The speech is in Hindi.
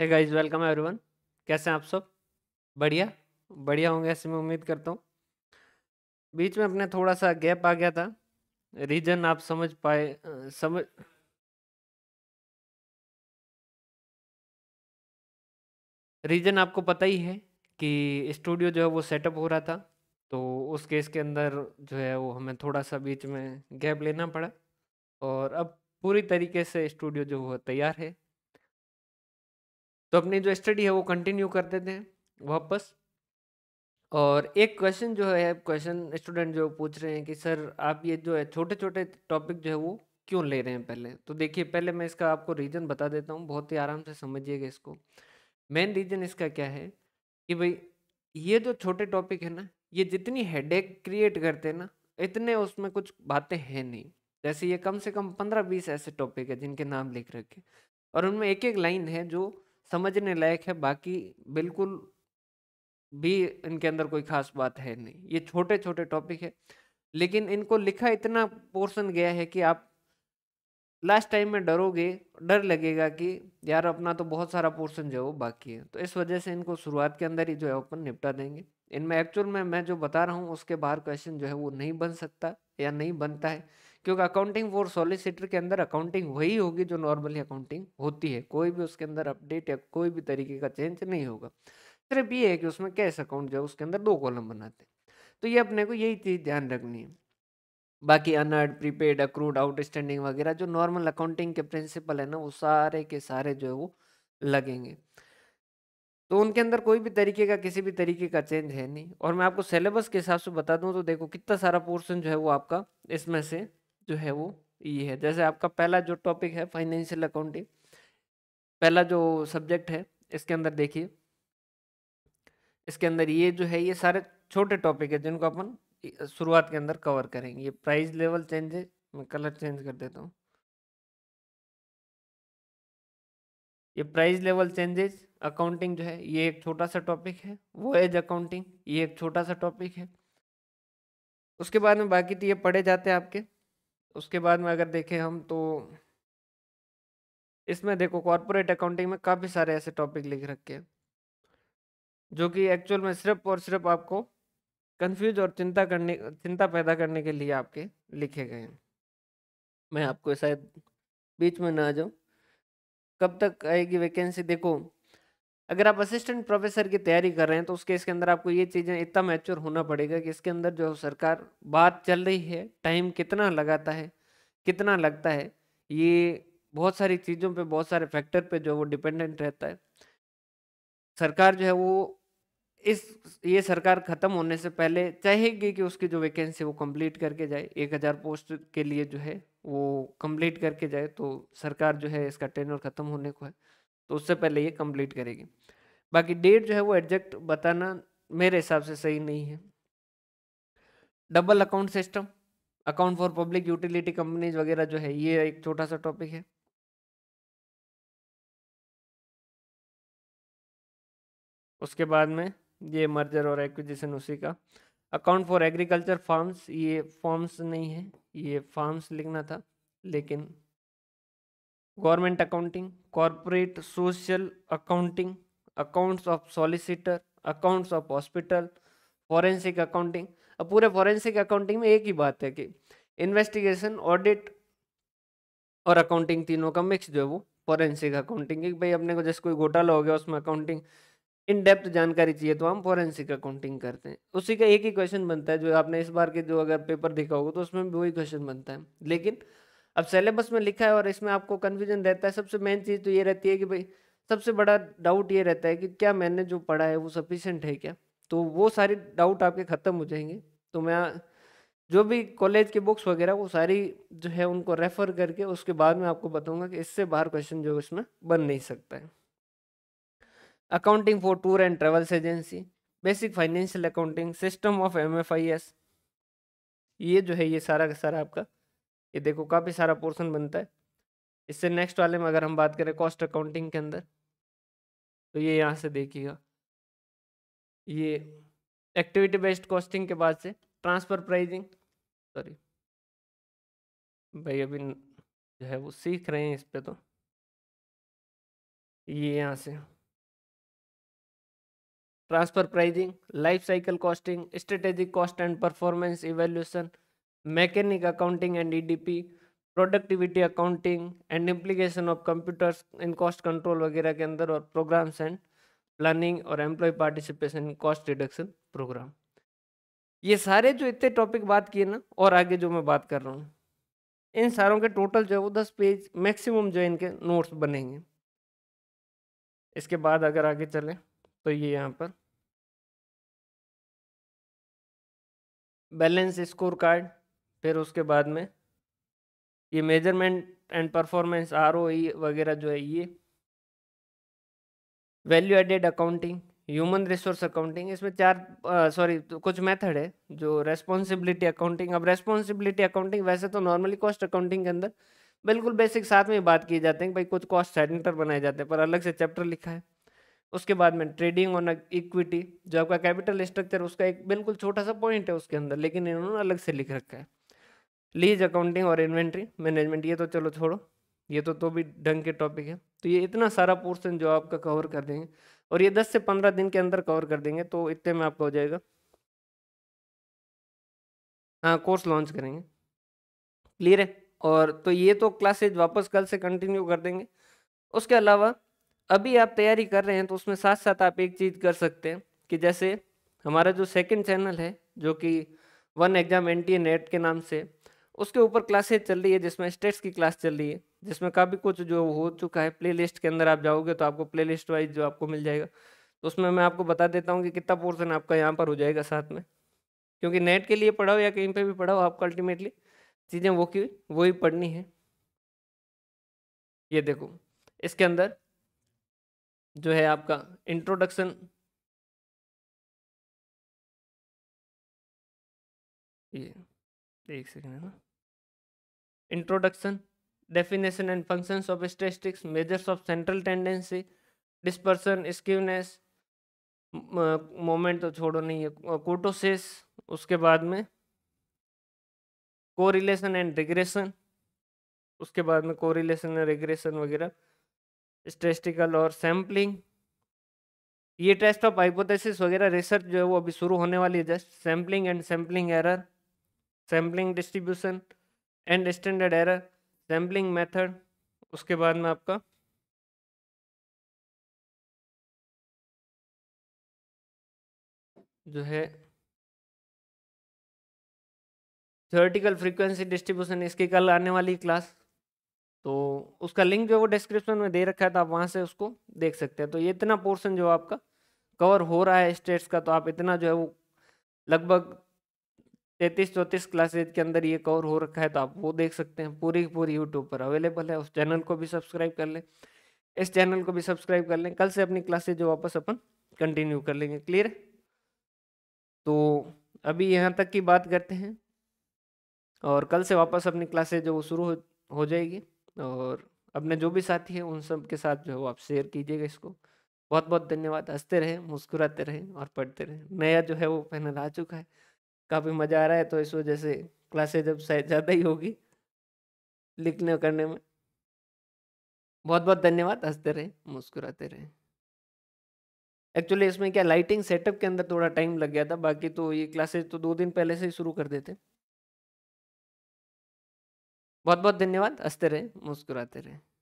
हे गाइस वेलकम एवरीवन कैसे हैं आप सब बढ़िया बढ़िया होंगे ऐसे मैं उम्मीद करता हूँ बीच में अपने थोड़ा सा गैप आ गया था रीजन आप समझ पाए समझ रीजन आपको पता ही है कि स्टूडियो जो है वो सेटअप हो रहा था तो उस केस के अंदर जो है वो हमें थोड़ा सा बीच में गैप लेना पड़ा और अब पूरी तरीके से स्टूडियो जो है तैयार है तो अपनी जो स्टडी है वो कंटिन्यू कर देते हैं वापस और एक क्वेश्चन जो है क्वेश्चन स्टूडेंट जो पूछ रहे हैं कि सर आप ये जो है छोटे छोटे टॉपिक जो है वो क्यों ले रहे हैं पहले तो देखिए पहले मैं इसका आपको रीज़न बता देता हूँ बहुत ही आराम से समझिएगा इसको मेन रीज़न इसका क्या है कि भाई ये जो छोटे टॉपिक है ना ये जितनी हेडेक क्रिएट करते हैं ना इतने उसमें कुछ बातें हैं नहीं जैसे ये कम से कम पंद्रह बीस ऐसे टॉपिक है जिनके नाम लिख रखे और उनमें एक एक लाइन है जो समझने लायक है बाकी बिल्कुल भी इनके अंदर कोई खास बात है नहीं ये छोटे छोटे टॉपिक है लेकिन इनको लिखा इतना पोर्शन गया है कि आप लास्ट टाइम में डरोगे डर लगेगा कि यार अपना तो बहुत सारा पोर्शन जो है वो बाकी है तो इस वजह से इनको शुरुआत के अंदर ही जो है अपन निपटा देंगे इनमें एक्चुअल में मैं जो बता रहा हूँ उसके बाहर क्वेश्चन जो है वो नहीं बन सकता या नहीं बनता है क्योंकि अकाउंटिंग फॉर सॉलिसिटर के अंदर अकाउंटिंग वही होगी जो नॉर्मली अकाउंटिंग होती है कोई भी उसके अंदर अपडेट या कोई भी तरीके का चेंज नहीं होगा सिर्फ ये है कि उसमें कैश अकाउंट जो है उसके अंदर दो कॉलम बनाते हैं तो ये अपने को यही चीज़ ध्यान रखनी है बाकी अनर्ड प्रीपेड अक्रूड आउटस्टैंडिंग वगैरह जो नॉर्मल अकाउंटिंग के प्रिंसिपल है ना वो सारे के सारे जो है वो लगेंगे तो उनके अंदर कोई भी तरीके का किसी भी तरीके का चेंज है नहीं और मैं आपको सिलेबस के हिसाब से बता दूं तो देखो कितना सारा पोर्शन जो है वो आपका इसमें से जो है वो ये है जैसे आपका पहला जो टॉपिक है फाइनेंशियल अकाउंटिंग पहला जो सब्जेक्ट है इसके अंदर देखिए इसके अंदर ये जो है ये सारे छोटे टॉपिक है जिनको अपन शुरुआत के अंदर कवर करेंगे ये प्राइस लेवल चेंजेस मैं कलर चेंज कर देता हूँ ये प्राइस लेवल चेंजेस अकाउंटिंग जो है ये एक छोटा सा टॉपिक है वो एज अकाउंटिंग ये एक छोटा सा टॉपिक है उसके बाद में बाकी तो ये पढ़े जाते हैं आपके उसके बाद में अगर देखें हम तो इसमें देखो कॉरपोरेट अकाउंटिंग में काफ़ी सारे ऐसे टॉपिक लिख रखे हैं जो कि एक्चुअल में सिर्फ और सिर्फ आपको कंफ्यूज और चिंता करने चिंता पैदा करने के लिए आपके लिखे गए हैं मैं आपको शायद बीच में ना आ जाऊँ कब तक आएगी वैकेंसी देखो अगर आप असिस्टेंट प्रोफेसर की तैयारी कर रहे हैं तो उसके इसके अंदर आपको ये चीज़ें इतना मैच्योर होना पड़ेगा कि इसके अंदर जो सरकार बात चल रही है टाइम कितना लगाता है कितना लगता है ये बहुत सारी चीज़ों पे बहुत सारे फैक्टर पे जो वो डिपेंडेंट रहता है सरकार जो है वो इस ये सरकार ख़त्म होने से पहले चाहेगी कि उसकी जो वैकेंसी वो कम्प्लीट करके जाए एक पोस्ट के लिए जो है वो कम्प्लीट करके जाए तो सरकार जो है इसका टेनर ख़त्म होने को है तो उससे पहले ये कंप्लीट करेगी बाकी डेट जो है वो एग्जैक्ट बताना मेरे हिसाब से सही नहीं है double account system account for public utility companies वगैरह जो है ये एक छोटा सा टॉपिक है उसके बाद में ये मर्जर और एक्विजिशन उसी का अकाउंट फॉर एग्रीकल्चर फार्म्स ये फॉर्म्स नहीं है ये फार्म्स लिखना था लेकिन government accounting corporate social accounting accounts of solicitor accounts of hospital forensic accounting अब पूरे फॉरेंसिक अकाउंटिंग में एक ही बात है कि इन्वेस्टिगेशन ऑडिट और अकाउंटिंग तीनों का मिक्स जो है वो फॉरेंसिक अकाउंटिंग है भाई अपने को जैसे कोई घोटाला हो गया उसमें अकाउंटिंग इन डेप्थ जानकारी चाहिए तो हम फॉरेंसिक अकाउंटिंग करते हैं उसी का एक ही क्वेश्चन बनता है जो आपने इस बार के जो अगर पेपर देखा होगा तो उसमें भी वही क्वेश्चन बनता है लेकिन अब सिलेबस में लिखा है और इसमें आपको कन्फ्यूजन रहता है सबसे मेन चीज़ तो ये रहती है कि भाई सबसे बड़ा डाउट ये रहता है कि क्या मैंने जो पढ़ा है वो सफिशेंट है क्या तो वो सारे डाउट आपके ख़त्म हो जाएंगे तो मैं जो भी कॉलेज के बुक्स वगैरह वो सारी जो है उनको रेफ़र करके उसके बाद में आपको बताऊंगा कि इससे बाहर क्वेश्चन जो इसमें बन नहीं सकता है accounting for tour and travels agency basic financial accounting system of M ये जो है ये सारा का सारा आपका ये देखो काफ़ी सारा पोर्शन बनता है इससे नेक्स्ट वाले में अगर हम बात करें कॉस्ट अकाउंटिंग के अंदर तो ये यहाँ से देखिएगा ये एक्टिविटी बेस्ड कॉस्टिंग के बाद से ट्रांसफर प्राइजिंग सॉरी भाई अभी जो है वो सीख रहे हैं इस पर तो ये यहाँ से transfer pricing life cycle costing strategic cost and performance evaluation mechanic accounting and EDP, productivity accounting and implication of computers in cost control वगैरह के अंदर और प्रोग्राम्स एंड प्लानिंग और employ participation in cost reduction program ये सारे जो इतने टॉपिक बात किए ना और आगे जो मैं बात कर रहा हूँ इन सारों के टोटल जो है वो दस पेज मैक्सिमम जो है इनके नोट्स बनेंगे इसके बाद अगर आगे चले तो ये यहाँ पर बैलेंस स्कोर कार्ड फिर उसके बाद में ये मेजरमेंट एंड परफॉर्मेंस आर वगैरह जो है ये value added accounting human resource accounting इसमें चार सॉरी तो कुछ मेथड है जो रेस्पॉन्सिबिलिटी अकाउंटिंग अब रेस्पॉन्सिबिलिटी अकाउंटिंग वैसे तो नॉर्मली कॉस्ट अकाउंटिंग के अंदर बिल्कुल बेसिक साथ में बात की जाते हैं भाई कुछ कॉस्ट सेंटर बनाए जाते हैं पर अलग से चैप्टर लिखा है उसके बाद में ट्रेडिंग ऑन इक्विटी जो आपका कैपिटल स्ट्रक्चर उसका एक बिल्कुल छोटा सा पॉइंट है उसके अंदर लेकिन इन्होंने अलग से लिख रखा है लीज अकाउंटिंग और इन्वेंट्री मैनेजमेंट ये तो चलो छोड़ो ये तो तो भी ढंग के टॉपिक है तो ये इतना सारा पोर्सन जो आपका कवर कर देंगे और ये दस से पंद्रह दिन के अंदर कवर कर देंगे तो इतने में आपका हो जाएगा हाँ कोर्स लॉन्च करेंगे क्लियर है और तो ये तो क्लासेज वापस कल से कंटिन्यू कर देंगे उसके अलावा अभी आप तैयारी कर रहे हैं तो उसमें साथ साथ आप एक चीज़ कर सकते हैं कि जैसे हमारा जो सेकंड चैनल है जो कि वन एग्जाम एन नेट के नाम से उसके ऊपर क्लासेज चल रही है जिसमें स्टेट्स की क्लास चल रही है जिसमें काफ़ी कुछ जो हो चुका है प्लेलिस्ट के अंदर आप जाओगे तो आपको प्लेलिस्ट वाइज जो आपको मिल जाएगा तो उसमें मैं आपको बता देता हूँ कि कितना पोर्सन आपका यहाँ पर हो जाएगा साथ में क्योंकि नेट के लिए पढ़ाओ या कहीं पर भी पढ़ाओ आपको अल्टीमेटली चीज़ें वो की वो ही पढ़नी है ये देखो इसके अंदर जो है आपका इंट्रोडक्शन ये एक सेकेंड है ना introduction, definition and functions of statistics, measures of central tendency, dispersion, skewness, moment तो छोड़ो नहीं है कोटोसिस उसके बाद में कोरिलेशन एंड रिग्रेशन उसके बाद में कोरिलेशन एंड रिग्रेशन वगैरह स्टेस्टिकल और सैम्पलिंग ये टेस्ट ऑफ हाइपोथेसिस वगैरह रिसर्च जो है वो अभी शुरू होने वाली है just sampling and sampling error sampling distribution and standard error sampling method उसके बाद में आपका जो है थर्टिकल फ्रीक्वेंसी डिस्ट्रीब्यूशन इसकी कल आने वाली क्लास तो उसका लिंक जो वो डिस्क्रिप्शन में दे रखा है तो आप वहाँ से उसको देख सकते हैं तो ये इतना पोर्शन जो आपका कवर हो रहा है स्टेट्स का तो आप इतना जो है वो लगभग तैतीस चौंतीस क्लासेज के अंदर ये कवर हो रखा है तो आप वो देख सकते हैं पूरी की पूरी यूट्यूब पर अवेलेबल है उस चैनल को भी सब्सक्राइब कर लें इस चैनल को भी सब्सक्राइब कर लें कल से अपनी क्लासेज जो वापस अपन कंटिन्यू कर लेंगे क्लियर तो अभी यहाँ तक की बात करते हैं और कल से वापस अपनी क्लासेज जो वो शुरू हो, जाएगी और अपने जो भी साथी हैं उन सब के साथ जो है आप शेयर कीजिएगा इसको बहुत बहुत धन्यवाद हंसते रहें मुस्कुराते रहें और पढ़ते रहें नया जो है वो पैनल आ चुका है काफ़ी मज़ा आ रहा है तो इस वजह से क्लासेज जब शायद ज़्यादा ही होगी लिखने करने में बहुत बहुत धन्यवाद हंसते रहे मुस्कुराते रहे एक्चुअली इसमें क्या लाइटिंग सेटअप के अंदर थोड़ा टाइम लग गया था बाकी तो ये क्लासेज तो दो दिन पहले से ही शुरू कर देते बहुत बहुत धन्यवाद हंसते रहे मुस्कुराते रहे